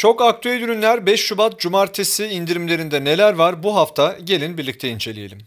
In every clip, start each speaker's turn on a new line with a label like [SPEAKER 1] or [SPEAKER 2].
[SPEAKER 1] Şok aktüel ürünler 5 Şubat Cumartesi indirimlerinde neler var bu hafta gelin birlikte inceleyelim.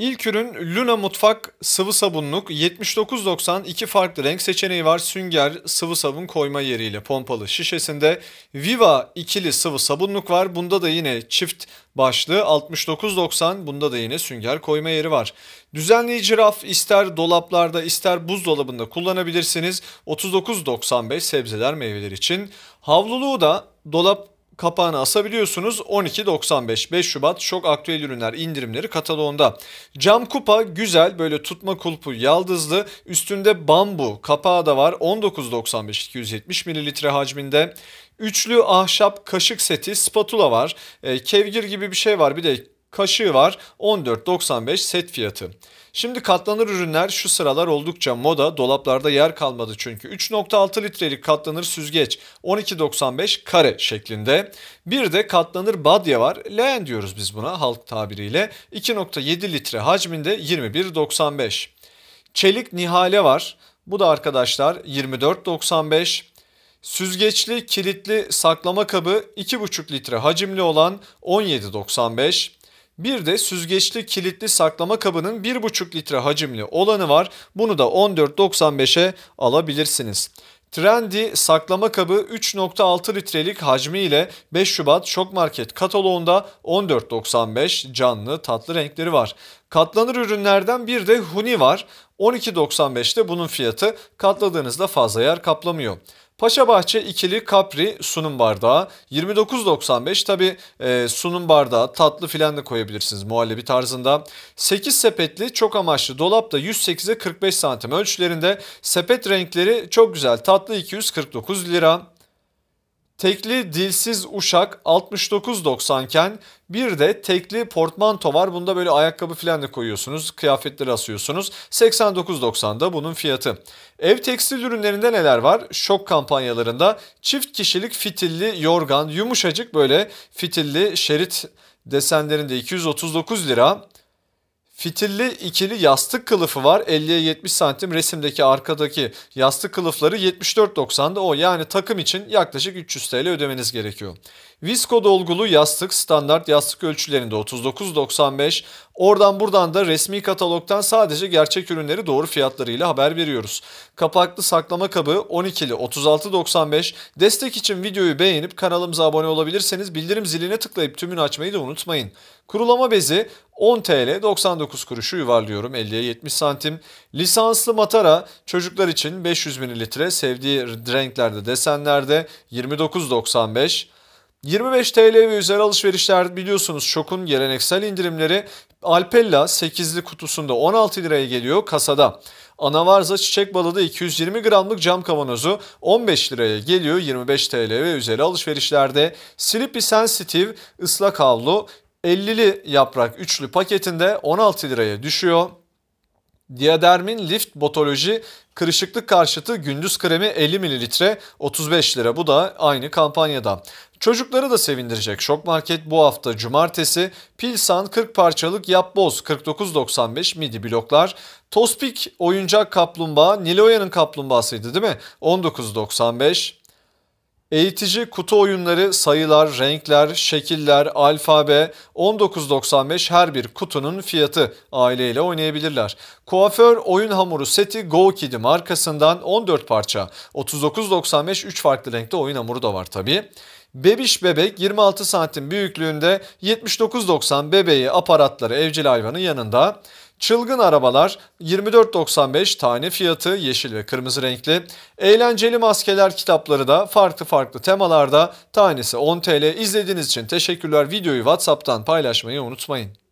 [SPEAKER 1] İlk ürün Luna Mutfak Sıvı Sabunluk 79.90 iki farklı renk seçeneği var. Sünger sıvı sabun koyma yeriyle pompalı şişesinde. Viva ikili sıvı sabunluk var. Bunda da yine çift başlı 69.90 bunda da yine sünger koyma yeri var. Düzenleyici raf ister dolaplarda ister buzdolabında kullanabilirsiniz. 39.95 sebzeler meyveler için. Havluluğu da dolap kapağını asabiliyorsunuz. 12.95 5 Şubat şok aktüel ürünler indirimleri kataloğunda. Cam kupa güzel böyle tutma kulpu yaldızlı üstünde bambu kapağı da var 19.95 270 mililitre hacminde. Üçlü ahşap kaşık seti spatula var. E, kevgir gibi bir şey var bir de kaşığı var. 14.95 set fiyatı. Şimdi katlanır ürünler şu sıralar oldukça moda. Dolaplarda yer kalmadı çünkü. 3.6 litrelik katlanır süzgeç 12.95 kare şeklinde. Bir de katlanır badya var. Leğen diyoruz biz buna halk tabiriyle. 2.7 litre hacminde 21.95. Çelik nihale var. Bu da arkadaşlar 24.95. Süzgeçli kilitli saklama kabı 2,5 litre hacimli olan 17.95. Bir de süzgeçli kilitli saklama kabının 1,5 litre hacimli olanı var. Bunu da 14.95'e alabilirsiniz. Trendy saklama kabı 3.6 litrelik hacmiyle 5 Şubat Şok Market kataloğunda 14.95 canlı tatlı renkleri var. Katlanır ürünlerden bir de Huni var. 12.95'te bunun fiyatı katladığınızda fazla yer kaplamıyor. Paşa Bahçe ikili Capri sunum bardağı 29.95 tabi e, sunum bardağı tatlı filan da koyabilirsiniz muhallebi tarzında. 8 sepetli çok amaçlı dolap da 108'e 45 santim ölçülerinde sepet renkleri çok güzel tatlı 249 lira. Tekli dilsiz uşak 69.90 iken bir de tekli portmanto var. Bunda böyle ayakkabı falan da koyuyorsunuz. Kıyafetleri asıyorsunuz. 89.90 da bunun fiyatı. Ev tekstil ürünlerinde neler var? Şok kampanyalarında çift kişilik fitilli yorgan, yumuşacık böyle fitilli şerit desenlerinde 239 lira. Fitilli ikili yastık kılıfı var 50'ye 70 santim resimdeki arkadaki yastık kılıfları 74.90'da o yani takım için yaklaşık 300 TL ödemeniz gerekiyor. Visko dolgulu yastık standart yastık ölçülerinde 39.95 oradan buradan da resmi katalogdan sadece gerçek ürünleri doğru fiyatlarıyla haber veriyoruz. Kapaklı saklama kabı 12'li 36.95 destek için videoyu beğenip kanalımıza abone olabilirseniz bildirim ziline tıklayıp tümünü açmayı da unutmayın. Kurulama bezi 10 TL 99 kuruşu yuvarlıyorum 50'ye 70 santim. Lisanslı matara çocuklar için 500 mililitre sevdiği renklerde desenlerde 29.95 25 TL ve üzeri alışverişler biliyorsunuz şokun geleneksel indirimleri Alpella 8'li kutusunda 16 liraya geliyor kasada. Anavarza çiçek balığı 220 gramlık cam kavanozu 15 liraya geliyor 25 TL ve üzeri alışverişlerde. Sleepy Sensitive ıslak havlu 50'li yaprak üçlü paketinde 16 liraya düşüyor. Diadermin Lift Botoloji kırışıklık karşıtı gündüz kremi 50 mililitre 35 lira. Bu da aynı kampanyada. Çocukları da sevindirecek Şok Market bu hafta cumartesi Pilsan 40 parçalık yapboz 49.95 midi bloklar. Tospik oyuncak kaplumbağa Niloya'nın kaplumbağasıydı değil mi? 19.95. Eğitici kutu oyunları sayılar, renkler, şekiller, alfabe 19.95 her bir kutunun fiyatı aileyle oynayabilirler. Kuaför oyun hamuru seti Go Kid markasından 14 parça 39.95 3 farklı renkte oyun hamuru da var tabi. Bebiş bebek 26 santim büyüklüğünde 79.90 bebeği aparatları evcil hayvanın yanında. Çılgın arabalar 24.95 tane fiyatı yeşil ve kırmızı renkli. Eğlenceli maskeler kitapları da farklı farklı temalarda tanesi 10 TL. İzlediğiniz için teşekkürler. Videoyu WhatsApp'tan paylaşmayı unutmayın.